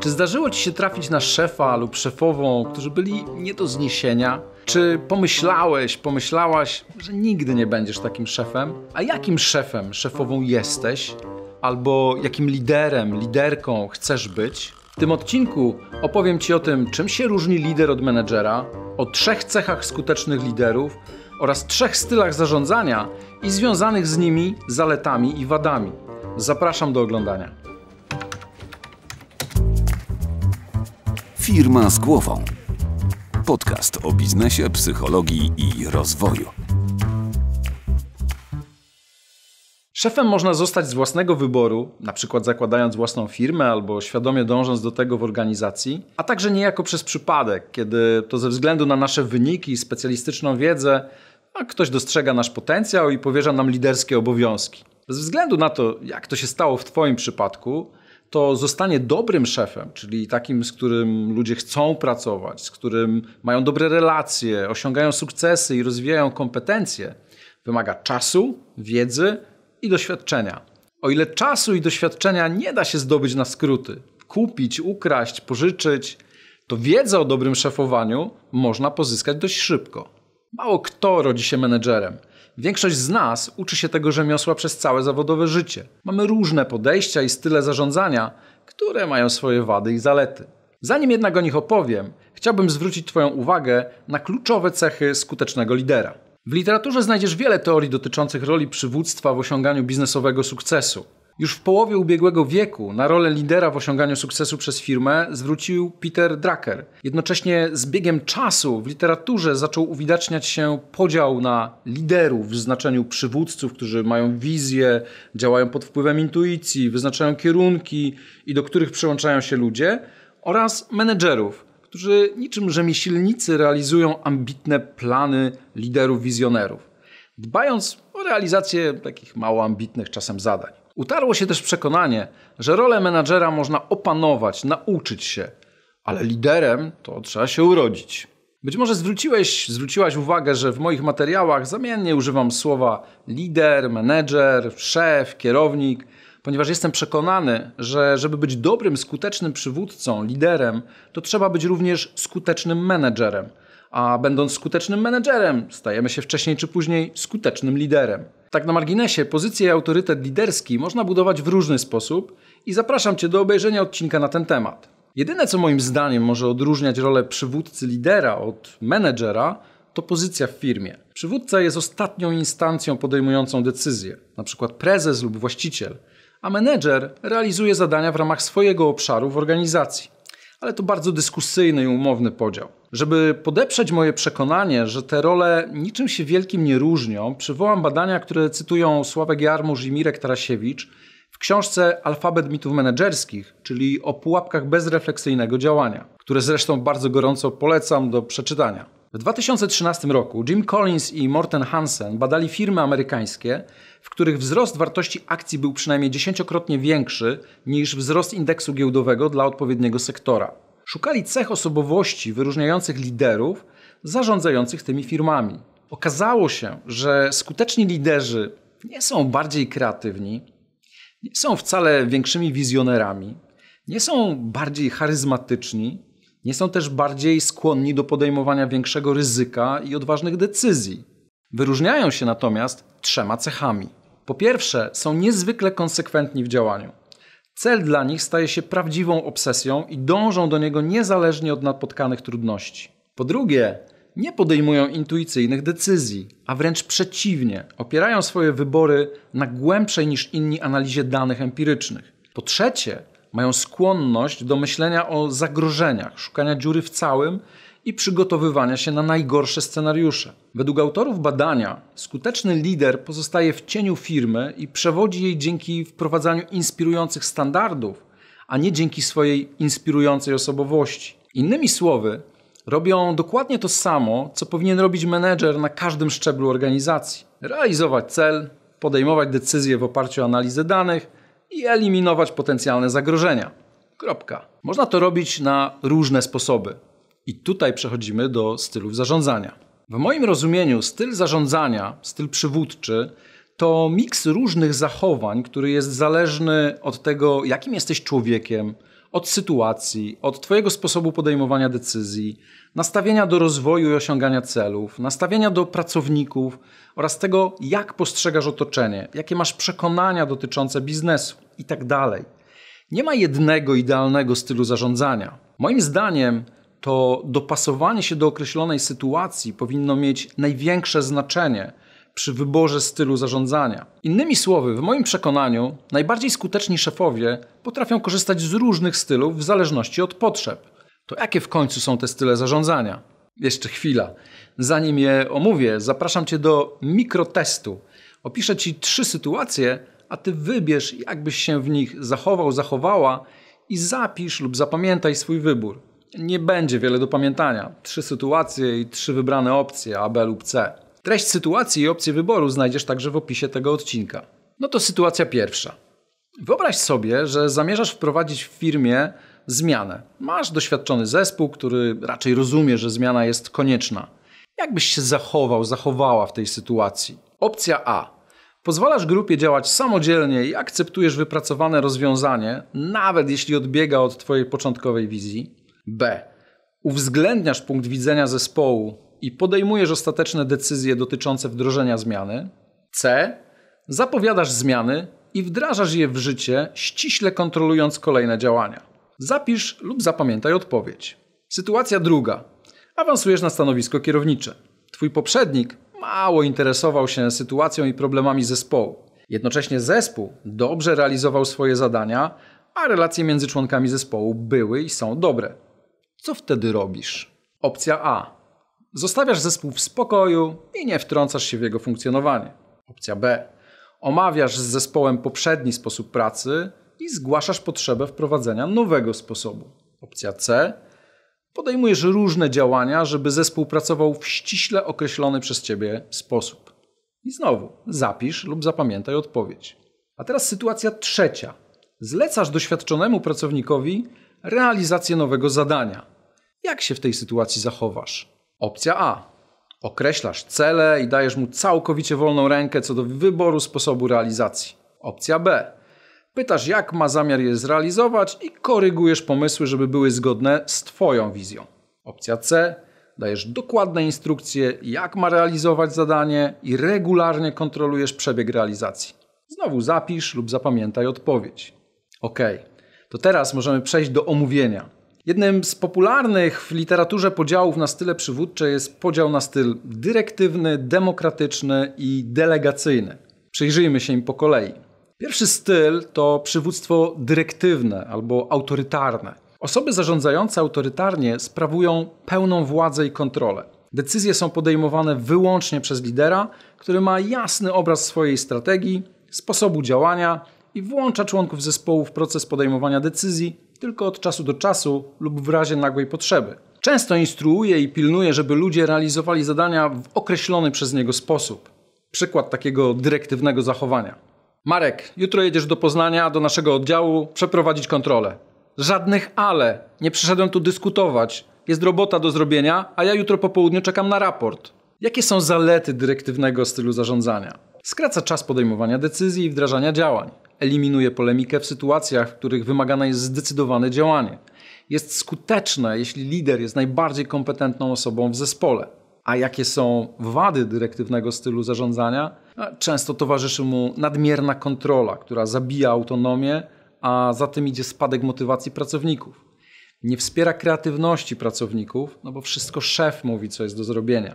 Czy zdarzyło Ci się trafić na szefa lub szefową, którzy byli nie do zniesienia? Czy pomyślałeś, pomyślałaś, że nigdy nie będziesz takim szefem? A jakim szefem, szefową jesteś? Albo jakim liderem, liderką chcesz być? W tym odcinku opowiem Ci o tym, czym się różni lider od menedżera, o trzech cechach skutecznych liderów oraz trzech stylach zarządzania i związanych z nimi zaletami i wadami. Zapraszam do oglądania. Firma z głową. Podcast o biznesie, psychologii i rozwoju. Szefem można zostać z własnego wyboru, na przykład zakładając własną firmę albo świadomie dążąc do tego w organizacji, a także niejako przez przypadek, kiedy to ze względu na nasze wyniki i specjalistyczną wiedzę a ktoś dostrzega nasz potencjał i powierza nam liderskie obowiązki. Bez względu na to, jak to się stało w Twoim przypadku, to zostanie dobrym szefem, czyli takim, z którym ludzie chcą pracować, z którym mają dobre relacje, osiągają sukcesy i rozwijają kompetencje, wymaga czasu, wiedzy i doświadczenia. O ile czasu i doświadczenia nie da się zdobyć na skróty, kupić, ukraść, pożyczyć, to wiedzę o dobrym szefowaniu można pozyskać dość szybko. Mało kto rodzi się menedżerem – Większość z nas uczy się tego rzemiosła przez całe zawodowe życie. Mamy różne podejścia i style zarządzania, które mają swoje wady i zalety. Zanim jednak o nich opowiem, chciałbym zwrócić Twoją uwagę na kluczowe cechy skutecznego lidera. W literaturze znajdziesz wiele teorii dotyczących roli przywództwa w osiąganiu biznesowego sukcesu. Już w połowie ubiegłego wieku na rolę lidera w osiąganiu sukcesu przez firmę zwrócił Peter Drucker. Jednocześnie z biegiem czasu w literaturze zaczął uwidaczniać się podział na liderów w znaczeniu przywódców, którzy mają wizję, działają pod wpływem intuicji, wyznaczają kierunki i do których przyłączają się ludzie, oraz menedżerów, którzy niczym rzemieślnicy realizują ambitne plany liderów wizjonerów, dbając o realizację takich mało ambitnych czasem zadań. Utarło się też przekonanie, że rolę menadżera można opanować, nauczyć się, ale liderem to trzeba się urodzić. Być może zwróciłeś, zwróciłaś uwagę, że w moich materiałach zamiennie używam słowa lider, menedżer, szef, kierownik, ponieważ jestem przekonany, że żeby być dobrym, skutecznym przywódcą, liderem, to trzeba być również skutecznym menedżerem. A będąc skutecznym menedżerem, stajemy się wcześniej czy później skutecznym liderem. Tak na marginesie, pozycję i autorytet liderski można budować w różny sposób i zapraszam Cię do obejrzenia odcinka na ten temat. Jedyne, co moim zdaniem może odróżniać rolę przywódcy lidera od menedżera, to pozycja w firmie. Przywódca jest ostatnią instancją podejmującą decyzje, np. prezes lub właściciel, a menedżer realizuje zadania w ramach swojego obszaru w organizacji ale to bardzo dyskusyjny i umowny podział. Żeby podeprzeć moje przekonanie, że te role niczym się wielkim nie różnią, przywołam badania, które cytują Sławek Jarmusz i Mirek Tarasiewicz w książce Alfabet mitów menedżerskich, czyli o pułapkach bezrefleksyjnego działania, które zresztą bardzo gorąco polecam do przeczytania. W 2013 roku Jim Collins i Morten Hansen badali firmy amerykańskie, w których wzrost wartości akcji był przynajmniej dziesięciokrotnie większy niż wzrost indeksu giełdowego dla odpowiedniego sektora. Szukali cech osobowości wyróżniających liderów zarządzających tymi firmami. Okazało się, że skuteczni liderzy nie są bardziej kreatywni, nie są wcale większymi wizjonerami, nie są bardziej charyzmatyczni, nie są też bardziej skłonni do podejmowania większego ryzyka i odważnych decyzji. Wyróżniają się natomiast trzema cechami. Po pierwsze, są niezwykle konsekwentni w działaniu. Cel dla nich staje się prawdziwą obsesją i dążą do niego niezależnie od napotkanych trudności. Po drugie, nie podejmują intuicyjnych decyzji, a wręcz przeciwnie, opierają swoje wybory na głębszej niż inni analizie danych empirycznych. Po trzecie, mają skłonność do myślenia o zagrożeniach, szukania dziury w całym i przygotowywania się na najgorsze scenariusze. Według autorów badania, skuteczny lider pozostaje w cieniu firmy i przewodzi jej dzięki wprowadzaniu inspirujących standardów, a nie dzięki swojej inspirującej osobowości. Innymi słowy, robią dokładnie to samo, co powinien robić menedżer na każdym szczeblu organizacji: realizować cel, podejmować decyzje w oparciu o analizę danych i eliminować potencjalne zagrożenia. Kropka. Można to robić na różne sposoby. I tutaj przechodzimy do stylów zarządzania. W moim rozumieniu styl zarządzania, styl przywódczy to miks różnych zachowań, który jest zależny od tego, jakim jesteś człowiekiem, od sytuacji, od Twojego sposobu podejmowania decyzji, nastawienia do rozwoju i osiągania celów, nastawienia do pracowników oraz tego, jak postrzegasz otoczenie, jakie masz przekonania dotyczące biznesu itd. Tak Nie ma jednego idealnego stylu zarządzania. Moim zdaniem, to dopasowanie się do określonej sytuacji powinno mieć największe znaczenie przy wyborze stylu zarządzania. Innymi słowy, w moim przekonaniu, najbardziej skuteczni szefowie potrafią korzystać z różnych stylów w zależności od potrzeb. To jakie w końcu są te style zarządzania? Jeszcze chwila. Zanim je omówię, zapraszam Cię do mikrotestu. Opiszę Ci trzy sytuacje, a Ty wybierz, jakbyś się w nich zachował, zachowała i zapisz lub zapamiętaj swój wybór. Nie będzie wiele do pamiętania. Trzy sytuacje i trzy wybrane opcje A, B lub C. Treść sytuacji i opcje wyboru znajdziesz także w opisie tego odcinka. No to sytuacja pierwsza. Wyobraź sobie, że zamierzasz wprowadzić w firmie zmianę. Masz doświadczony zespół, który raczej rozumie, że zmiana jest konieczna. Jak byś się zachował, zachowała w tej sytuacji? Opcja A. Pozwalasz grupie działać samodzielnie i akceptujesz wypracowane rozwiązanie, nawet jeśli odbiega od Twojej początkowej wizji. B. Uwzględniasz punkt widzenia zespołu, i podejmujesz ostateczne decyzje dotyczące wdrożenia zmiany. C. Zapowiadasz zmiany i wdrażasz je w życie, ściśle kontrolując kolejne działania. Zapisz lub zapamiętaj odpowiedź. Sytuacja druga. Awansujesz na stanowisko kierownicze. Twój poprzednik mało interesował się sytuacją i problemami zespołu. Jednocześnie zespół dobrze realizował swoje zadania, a relacje między członkami zespołu były i są dobre. Co wtedy robisz? Opcja A. Zostawiasz zespół w spokoju i nie wtrącasz się w jego funkcjonowanie. Opcja B. Omawiasz z zespołem poprzedni sposób pracy i zgłaszasz potrzebę wprowadzenia nowego sposobu. Opcja C. Podejmujesz różne działania, żeby zespół pracował w ściśle określony przez ciebie sposób. I znowu, zapisz lub zapamiętaj odpowiedź. A teraz sytuacja trzecia. Zlecasz doświadczonemu pracownikowi realizację nowego zadania. Jak się w tej sytuacji zachowasz? Opcja A. Określasz cele i dajesz mu całkowicie wolną rękę co do wyboru sposobu realizacji. Opcja B. Pytasz, jak ma zamiar je zrealizować i korygujesz pomysły, żeby były zgodne z Twoją wizją. Opcja C. Dajesz dokładne instrukcje, jak ma realizować zadanie i regularnie kontrolujesz przebieg realizacji. Znowu zapisz lub zapamiętaj odpowiedź. Ok, to teraz możemy przejść do omówienia. Jednym z popularnych w literaturze podziałów na style przywódcze jest podział na styl dyrektywny, demokratyczny i delegacyjny. Przyjrzyjmy się im po kolei. Pierwszy styl to przywództwo dyrektywne albo autorytarne. Osoby zarządzające autorytarnie sprawują pełną władzę i kontrolę. Decyzje są podejmowane wyłącznie przez lidera, który ma jasny obraz swojej strategii, sposobu działania i włącza członków zespołu w proces podejmowania decyzji tylko od czasu do czasu lub w razie nagłej potrzeby. Często instruuje i pilnuje, żeby ludzie realizowali zadania w określony przez niego sposób. Przykład takiego dyrektywnego zachowania. Marek, jutro jedziesz do Poznania, do naszego oddziału, przeprowadzić kontrolę. Żadnych ale. Nie przyszedłem tu dyskutować. Jest robota do zrobienia, a ja jutro po południu czekam na raport. Jakie są zalety dyrektywnego stylu zarządzania? Skraca czas podejmowania decyzji i wdrażania działań eliminuje polemikę w sytuacjach, w których wymagane jest zdecydowane działanie. Jest skuteczne, jeśli lider jest najbardziej kompetentną osobą w zespole. A jakie są wady dyrektywnego stylu zarządzania? Często towarzyszy mu nadmierna kontrola, która zabija autonomię, a za tym idzie spadek motywacji pracowników. Nie wspiera kreatywności pracowników, no bo wszystko szef mówi, co jest do zrobienia.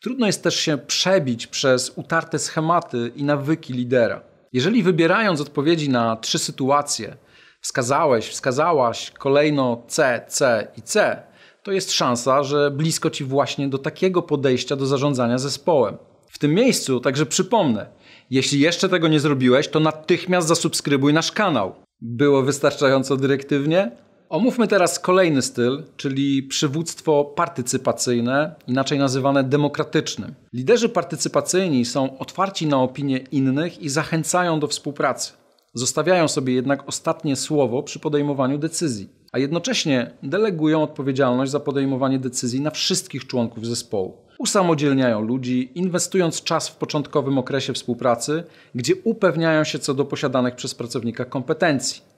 Trudno jest też się przebić przez utarte schematy i nawyki lidera. Jeżeli wybierając odpowiedzi na trzy sytuacje, wskazałeś, wskazałaś kolejno C, C i C, to jest szansa, że blisko ci właśnie do takiego podejścia do zarządzania zespołem. W tym miejscu także przypomnę, jeśli jeszcze tego nie zrobiłeś, to natychmiast zasubskrybuj nasz kanał. Było wystarczająco dyrektywnie? Omówmy teraz kolejny styl, czyli przywództwo partycypacyjne, inaczej nazywane demokratycznym. Liderzy partycypacyjni są otwarci na opinie innych i zachęcają do współpracy. Zostawiają sobie jednak ostatnie słowo przy podejmowaniu decyzji, a jednocześnie delegują odpowiedzialność za podejmowanie decyzji na wszystkich członków zespołu. Usamodzielniają ludzi, inwestując czas w początkowym okresie współpracy, gdzie upewniają się co do posiadanych przez pracownika kompetencji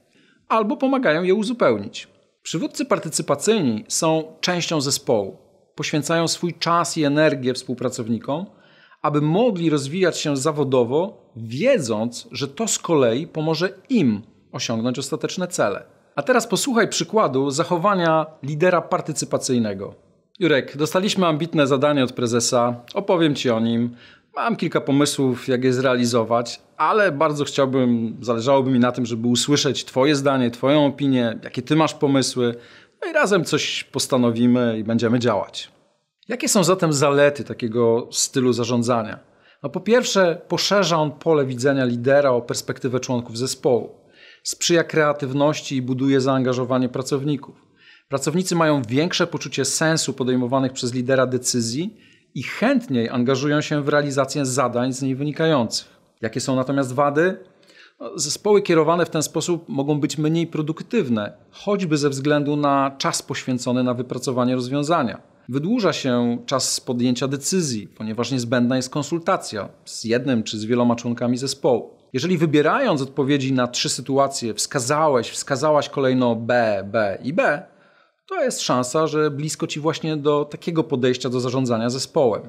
albo pomagają je uzupełnić. Przywódcy partycypacyjni są częścią zespołu. Poświęcają swój czas i energię współpracownikom, aby mogli rozwijać się zawodowo, wiedząc, że to z kolei pomoże im osiągnąć ostateczne cele. A teraz posłuchaj przykładu zachowania lidera partycypacyjnego. Jurek, dostaliśmy ambitne zadanie od prezesa, opowiem Ci o nim. Mam kilka pomysłów, jak je zrealizować, ale bardzo chciałbym, zależałoby mi na tym, żeby usłyszeć Twoje zdanie, Twoją opinię, jakie Ty masz pomysły, no i razem coś postanowimy i będziemy działać. Jakie są zatem zalety takiego stylu zarządzania? No po pierwsze, poszerza on pole widzenia lidera o perspektywę członków zespołu. Sprzyja kreatywności i buduje zaangażowanie pracowników. Pracownicy mają większe poczucie sensu podejmowanych przez lidera decyzji i chętniej angażują się w realizację zadań z niej wynikających. Jakie są natomiast wady? No, zespoły kierowane w ten sposób mogą być mniej produktywne, choćby ze względu na czas poświęcony na wypracowanie rozwiązania. Wydłuża się czas podjęcia decyzji, ponieważ niezbędna jest konsultacja z jednym czy z wieloma członkami zespołu. Jeżeli wybierając odpowiedzi na trzy sytuacje wskazałeś, wskazałaś kolejno B, B i B, to jest szansa, że blisko ci właśnie do takiego podejścia do zarządzania zespołem.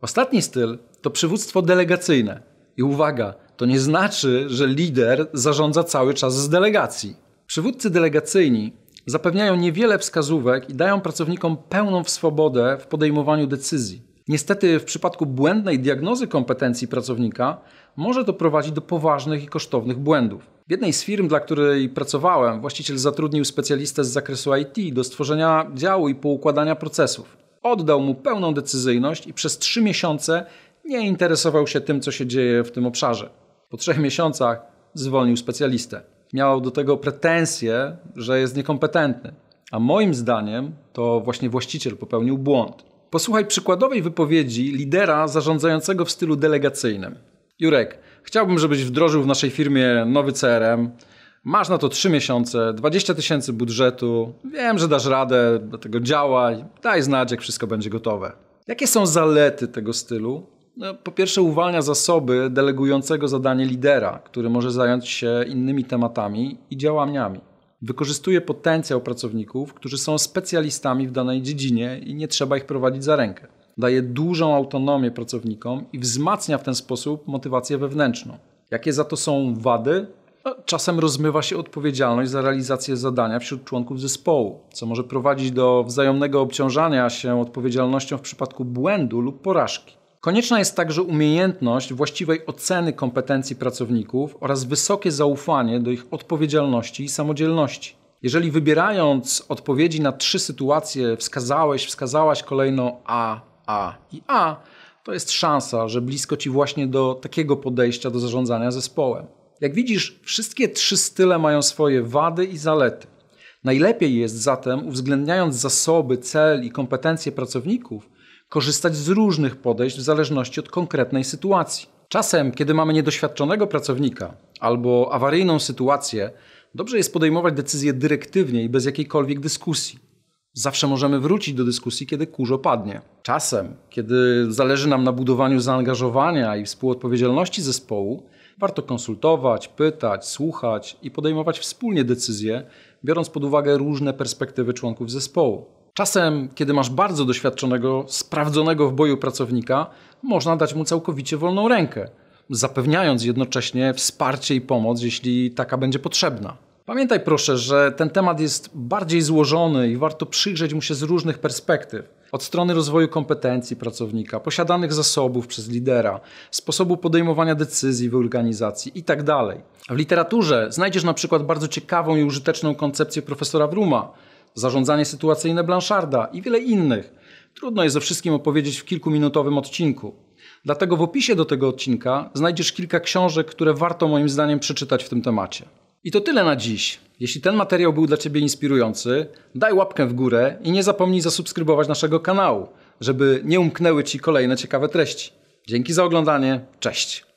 Ostatni styl to przywództwo delegacyjne. I uwaga, to nie znaczy, że lider zarządza cały czas z delegacji. Przywódcy delegacyjni zapewniają niewiele wskazówek i dają pracownikom pełną swobodę w podejmowaniu decyzji. Niestety, w przypadku błędnej diagnozy kompetencji pracownika, może to prowadzić do poważnych i kosztownych błędów. W jednej z firm, dla której pracowałem, właściciel zatrudnił specjalistę z zakresu IT do stworzenia działu i poukładania procesów. Oddał mu pełną decyzyjność i przez trzy miesiące nie interesował się tym, co się dzieje w tym obszarze. Po trzech miesiącach zwolnił specjalistę. Miał do tego pretensje, że jest niekompetentny. A moim zdaniem to właśnie właściciel popełnił błąd. Posłuchaj przykładowej wypowiedzi lidera zarządzającego w stylu delegacyjnym. Jurek, chciałbym, żebyś wdrożył w naszej firmie nowy CRM. Masz na to 3 miesiące, 20 tysięcy budżetu. Wiem, że dasz radę, dlatego działaj. Daj znać, jak wszystko będzie gotowe. Jakie są zalety tego stylu? No, po pierwsze, uwalnia zasoby delegującego zadanie lidera, który może zająć się innymi tematami i działaniami. Wykorzystuje potencjał pracowników, którzy są specjalistami w danej dziedzinie i nie trzeba ich prowadzić za rękę daje dużą autonomię pracownikom i wzmacnia w ten sposób motywację wewnętrzną. Jakie za to są wady? No, czasem rozmywa się odpowiedzialność za realizację zadania wśród członków zespołu, co może prowadzić do wzajemnego obciążania się odpowiedzialnością w przypadku błędu lub porażki. Konieczna jest także umiejętność właściwej oceny kompetencji pracowników oraz wysokie zaufanie do ich odpowiedzialności i samodzielności. Jeżeli wybierając odpowiedzi na trzy sytuacje wskazałeś, wskazałaś kolejno A, a i A, to jest szansa, że blisko ci właśnie do takiego podejścia do zarządzania zespołem. Jak widzisz, wszystkie trzy style mają swoje wady i zalety. Najlepiej jest zatem, uwzględniając zasoby, cel i kompetencje pracowników, korzystać z różnych podejść w zależności od konkretnej sytuacji. Czasem, kiedy mamy niedoświadczonego pracownika albo awaryjną sytuację, dobrze jest podejmować decyzje dyrektywnie i bez jakiejkolwiek dyskusji. Zawsze możemy wrócić do dyskusji, kiedy kurz opadnie. Czasem, kiedy zależy nam na budowaniu zaangażowania i współodpowiedzialności zespołu, warto konsultować, pytać, słuchać i podejmować wspólnie decyzje, biorąc pod uwagę różne perspektywy członków zespołu. Czasem, kiedy masz bardzo doświadczonego, sprawdzonego w boju pracownika, można dać mu całkowicie wolną rękę, zapewniając jednocześnie wsparcie i pomoc, jeśli taka będzie potrzebna. Pamiętaj proszę, że ten temat jest bardziej złożony i warto przyjrzeć mu się z różnych perspektyw. Od strony rozwoju kompetencji pracownika, posiadanych zasobów przez lidera, sposobu podejmowania decyzji w organizacji itd. Tak w literaturze znajdziesz na przykład bardzo ciekawą i użyteczną koncepcję profesora Wruma, zarządzanie sytuacyjne Blancharda i wiele innych. Trudno jest o wszystkim opowiedzieć w kilkuminutowym odcinku. Dlatego w opisie do tego odcinka znajdziesz kilka książek, które warto moim zdaniem przeczytać w tym temacie. I to tyle na dziś. Jeśli ten materiał był dla Ciebie inspirujący, daj łapkę w górę i nie zapomnij zasubskrybować naszego kanału, żeby nie umknęły Ci kolejne ciekawe treści. Dzięki za oglądanie, cześć!